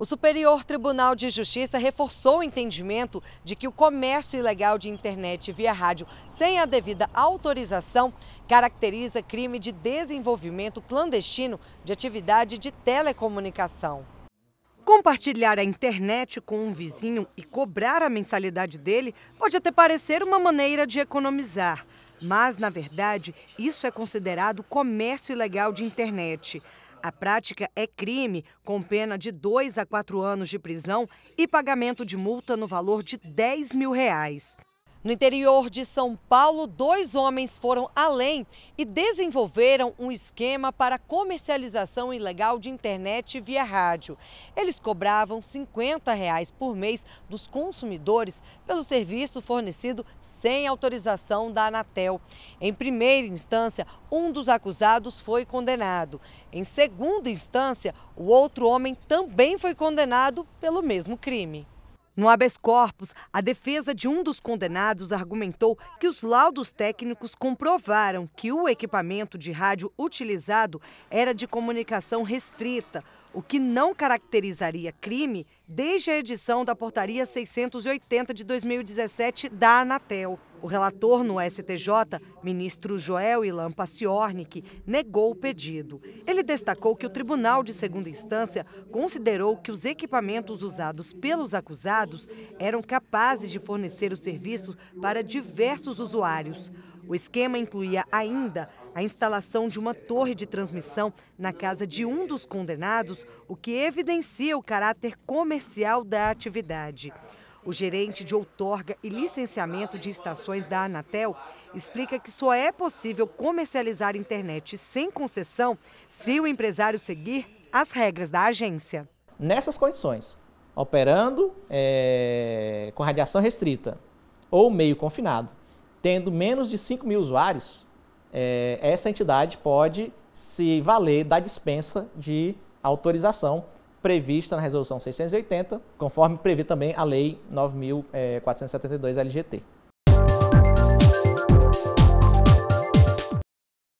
O Superior Tribunal de Justiça reforçou o entendimento de que o comércio ilegal de internet via rádio sem a devida autorização caracteriza crime de desenvolvimento clandestino de atividade de telecomunicação. Compartilhar a internet com um vizinho e cobrar a mensalidade dele pode até parecer uma maneira de economizar, mas, na verdade, isso é considerado comércio ilegal de internet. A prática é crime, com pena de 2 a 4 anos de prisão e pagamento de multa no valor de 10 mil reais. No interior de São Paulo, dois homens foram além e desenvolveram um esquema para comercialização ilegal de internet via rádio. Eles cobravam R$ 50 reais por mês dos consumidores pelo serviço fornecido sem autorização da Anatel. Em primeira instância, um dos acusados foi condenado. Em segunda instância, o outro homem também foi condenado pelo mesmo crime. No habeas corpus, a defesa de um dos condenados argumentou que os laudos técnicos comprovaram que o equipamento de rádio utilizado era de comunicação restrita, o que não caracterizaria crime desde a edição da Portaria 680 de 2017 da Anatel. O relator no STJ, ministro Joel Ilan Paciornik, negou o pedido. Ele destacou que o tribunal de segunda instância considerou que os equipamentos usados pelos acusados eram capazes de fornecer o serviço para diversos usuários. O esquema incluía ainda a instalação de uma torre de transmissão na casa de um dos condenados, o que evidencia o caráter comercial da atividade. O gerente de outorga e licenciamento de estações da Anatel explica que só é possível comercializar internet sem concessão se o empresário seguir as regras da agência. Nessas condições, operando é, com radiação restrita ou meio confinado, tendo menos de 5 mil usuários, é, essa entidade pode se valer da dispensa de autorização prevista na Resolução 680, conforme prevê também a Lei 9.472 é, LGT.